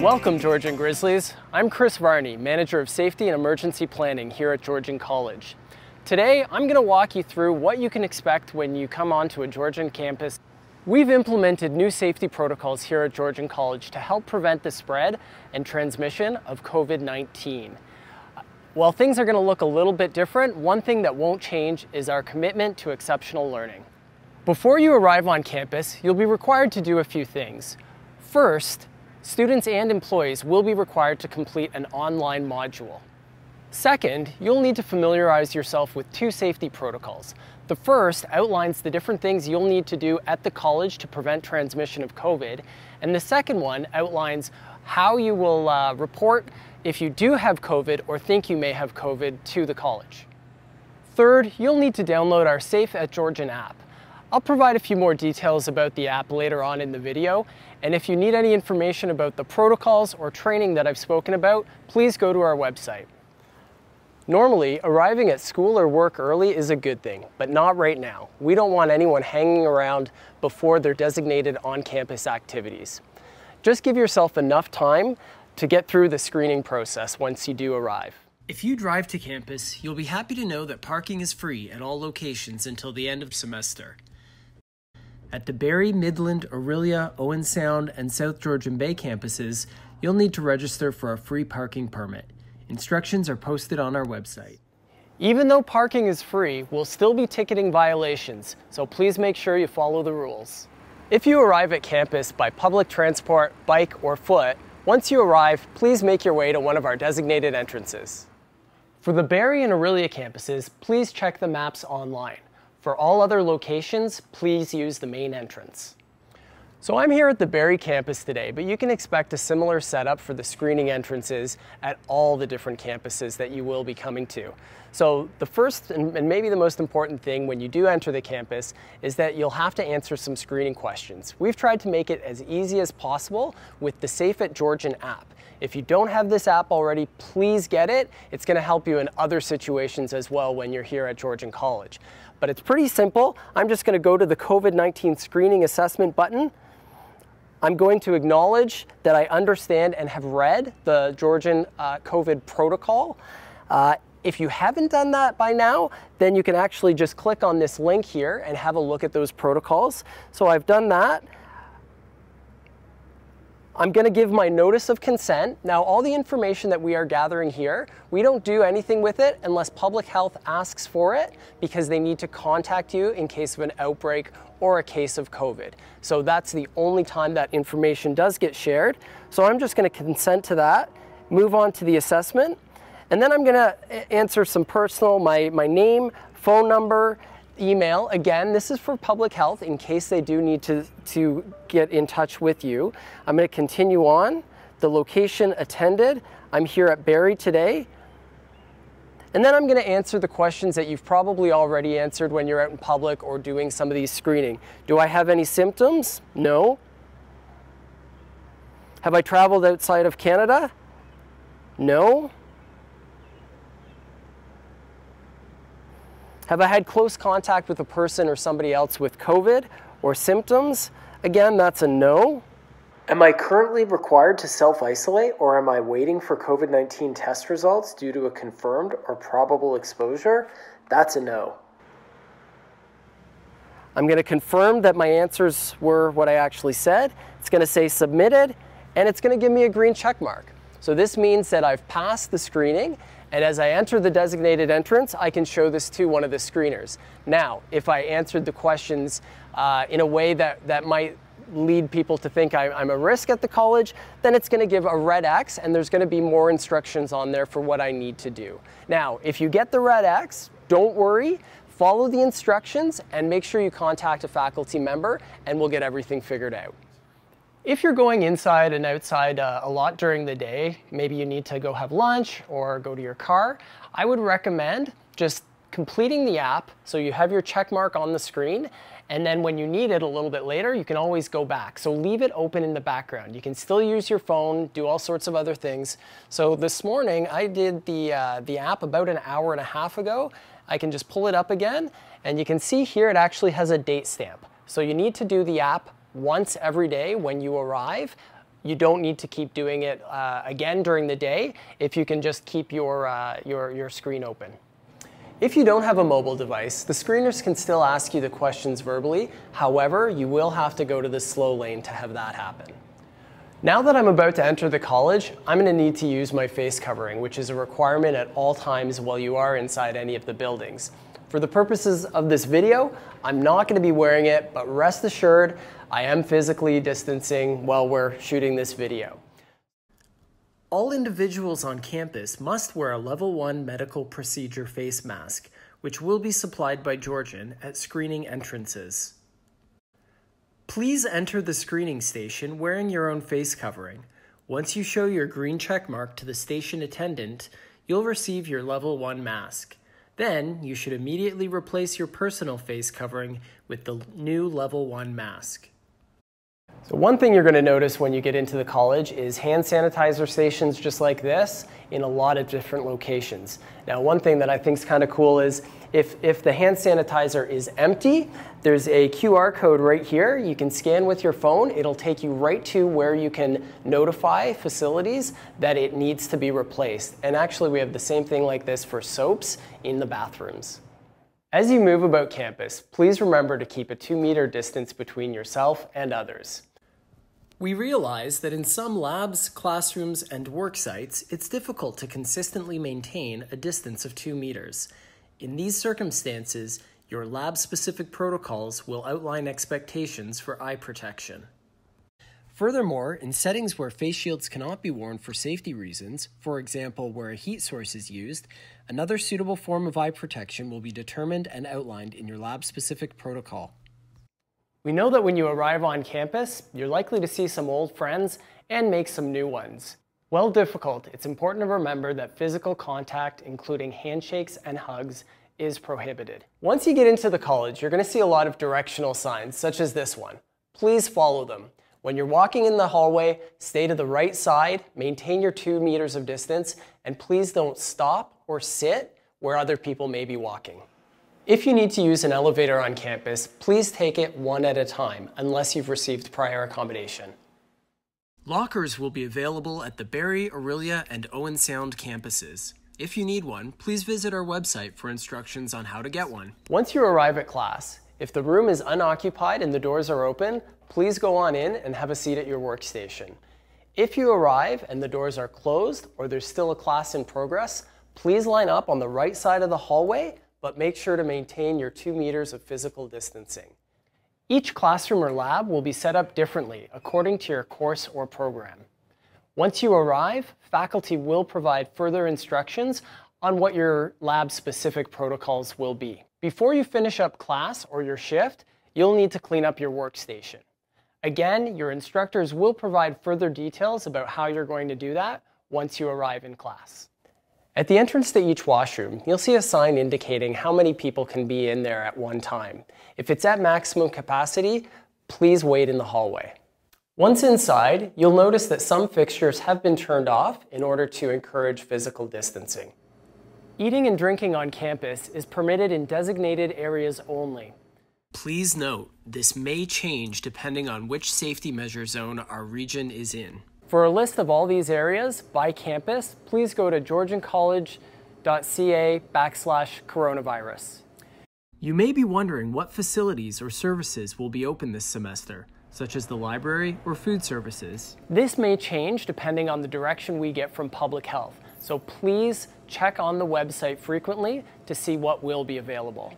Welcome, Georgian Grizzlies. I'm Chris Varney, Manager of Safety and Emergency Planning here at Georgian College. Today, I'm going to walk you through what you can expect when you come onto a Georgian campus. We've implemented new safety protocols here at Georgian College to help prevent the spread and transmission of COVID-19. While things are going to look a little bit different, one thing that won't change is our commitment to exceptional learning. Before you arrive on campus, you'll be required to do a few things. First, students and employees will be required to complete an online module. Second, you'll need to familiarize yourself with two safety protocols. The first outlines the different things you'll need to do at the college to prevent transmission of COVID, and the second one outlines how you will uh, report if you do have COVID or think you may have COVID to the college. Third, you'll need to download our Safe at Georgian app. I'll provide a few more details about the app later on in the video, and if you need any information about the protocols or training that I've spoken about, please go to our website. Normally, arriving at school or work early is a good thing, but not right now. We don't want anyone hanging around before their designated on-campus activities. Just give yourself enough time to get through the screening process once you do arrive. If you drive to campus, you'll be happy to know that parking is free at all locations until the end of semester. At the Barry, Midland, Aurelia, Owen Sound, and South Georgian Bay campuses, you'll need to register for a free parking permit. Instructions are posted on our website. Even though parking is free, we'll still be ticketing violations, so please make sure you follow the rules. If you arrive at campus by public transport, bike, or foot, once you arrive, please make your way to one of our designated entrances. For the Barry and Aurelia campuses, please check the maps online. For all other locations, please use the main entrance. So I'm here at the Barry campus today, but you can expect a similar setup for the screening entrances at all the different campuses that you will be coming to. So the first and maybe the most important thing when you do enter the campus is that you'll have to answer some screening questions. We've tried to make it as easy as possible with the Safe at Georgian app. If you don't have this app already, please get it. It's gonna help you in other situations as well when you're here at Georgian College. But it's pretty simple. I'm just gonna go to the COVID-19 screening assessment button I'm going to acknowledge that I understand and have read the Georgian uh, COVID protocol. Uh, if you haven't done that by now, then you can actually just click on this link here and have a look at those protocols. So I've done that. I'm going to give my notice of consent. Now, all the information that we are gathering here, we don't do anything with it unless public health asks for it because they need to contact you in case of an outbreak or a case of COVID. So that's the only time that information does get shared. So I'm just gonna consent to that, move on to the assessment, and then I'm gonna answer some personal, my, my name, phone number, email. Again, this is for public health in case they do need to, to get in touch with you. I'm gonna continue on. The location attended. I'm here at Barry today. And then I'm gonna answer the questions that you've probably already answered when you're out in public or doing some of these screening. Do I have any symptoms? No. Have I traveled outside of Canada? No. Have I had close contact with a person or somebody else with COVID or symptoms? Again, that's a no. Am I currently required to self isolate or am I waiting for COVID 19 test results due to a confirmed or probable exposure? That's a no. I'm going to confirm that my answers were what I actually said. It's going to say submitted and it's going to give me a green check mark. So this means that I've passed the screening and as I enter the designated entrance, I can show this to one of the screeners. Now, if I answered the questions uh, in a way that, that might lead people to think I, am a risk at the college, then it's going to give a red X and there's going to be more instructions on there for what I need to do. Now, if you get the red X, don't worry, follow the instructions and make sure you contact a faculty member and we'll get everything figured out. If you're going inside and outside uh, a lot during the day, maybe you need to go have lunch or go to your car, I would recommend just completing the app, so you have your check mark on the screen, and then when you need it a little bit later, you can always go back. So leave it open in the background. You can still use your phone, do all sorts of other things. So this morning, I did the, uh, the app about an hour and a half ago. I can just pull it up again, and you can see here it actually has a date stamp. So you need to do the app once every day when you arrive. You don't need to keep doing it uh, again during the day if you can just keep your, uh, your, your screen open. If you don't have a mobile device, the screeners can still ask you the questions verbally. However, you will have to go to the slow lane to have that happen. Now that I'm about to enter the college, I'm going to need to use my face covering, which is a requirement at all times while you are inside any of the buildings. For the purposes of this video, I'm not going to be wearing it, but rest assured, I am physically distancing while we're shooting this video. All individuals on campus must wear a level 1 medical procedure face mask, which will be supplied by Georgian at screening entrances. Please enter the screening station wearing your own face covering. Once you show your green check mark to the station attendant, you'll receive your level 1 mask. Then, you should immediately replace your personal face covering with the new level 1 mask. So one thing you're going to notice when you get into the college is hand sanitizer stations just like this in a lot of different locations. Now one thing that I think is kind of cool is if, if the hand sanitizer is empty, there's a QR code right here. You can scan with your phone. It'll take you right to where you can notify facilities that it needs to be replaced. And actually we have the same thing like this for soaps in the bathrooms. As you move about campus, please remember to keep a two meter distance between yourself and others. We realize that in some labs, classrooms, and work sites, it's difficult to consistently maintain a distance of two meters. In these circumstances, your lab specific protocols will outline expectations for eye protection. Furthermore, in settings where face shields cannot be worn for safety reasons, for example, where a heat source is used, another suitable form of eye protection will be determined and outlined in your lab specific protocol. We know that when you arrive on campus, you're likely to see some old friends and make some new ones. While difficult, it's important to remember that physical contact, including handshakes and hugs, is prohibited. Once you get into the college, you're going to see a lot of directional signs, such as this one. Please follow them. When you're walking in the hallway, stay to the right side, maintain your two meters of distance, and please don't stop or sit where other people may be walking. If you need to use an elevator on campus, please take it one at a time unless you've received prior accommodation. Lockers will be available at the Barry, Aurelia, and Owen Sound campuses. If you need one, please visit our website for instructions on how to get one. Once you arrive at class, if the room is unoccupied and the doors are open, please go on in and have a seat at your workstation. If you arrive and the doors are closed or there's still a class in progress, please line up on the right side of the hallway but make sure to maintain your two meters of physical distancing. Each classroom or lab will be set up differently according to your course or program. Once you arrive, faculty will provide further instructions on what your lab-specific protocols will be. Before you finish up class or your shift, you'll need to clean up your workstation. Again, your instructors will provide further details about how you're going to do that once you arrive in class. At the entrance to each washroom, you'll see a sign indicating how many people can be in there at one time. If it's at maximum capacity, please wait in the hallway. Once inside, you'll notice that some fixtures have been turned off in order to encourage physical distancing. Eating and drinking on campus is permitted in designated areas only. Please note, this may change depending on which safety measure zone our region is in. For a list of all these areas by campus, please go to georgiancollege.ca backslash coronavirus. You may be wondering what facilities or services will be open this semester, such as the library or food services. This may change depending on the direction we get from public health, so please check on the website frequently to see what will be available.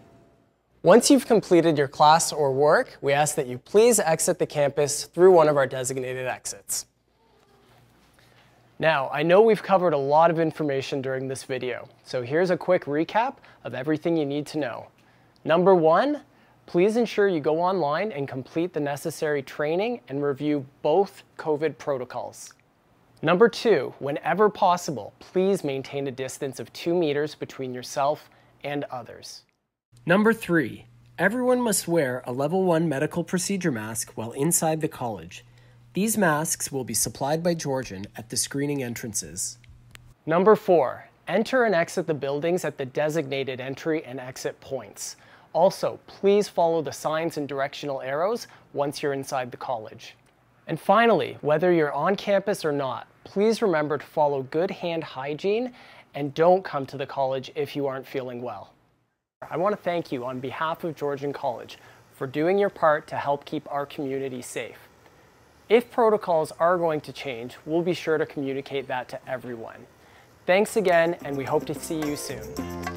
Once you've completed your class or work, we ask that you please exit the campus through one of our designated exits. Now, I know we've covered a lot of information during this video, so here's a quick recap of everything you need to know. Number one, please ensure you go online and complete the necessary training and review both COVID protocols. Number two, whenever possible, please maintain a distance of two meters between yourself and others. Number three, everyone must wear a level one medical procedure mask while inside the college. These masks will be supplied by Georgian at the screening entrances. Number four, enter and exit the buildings at the designated entry and exit points. Also, please follow the signs and directional arrows once you're inside the college. And finally, whether you're on campus or not, please remember to follow good hand hygiene and don't come to the college if you aren't feeling well. I want to thank you on behalf of Georgian College for doing your part to help keep our community safe. If protocols are going to change, we'll be sure to communicate that to everyone. Thanks again, and we hope to see you soon.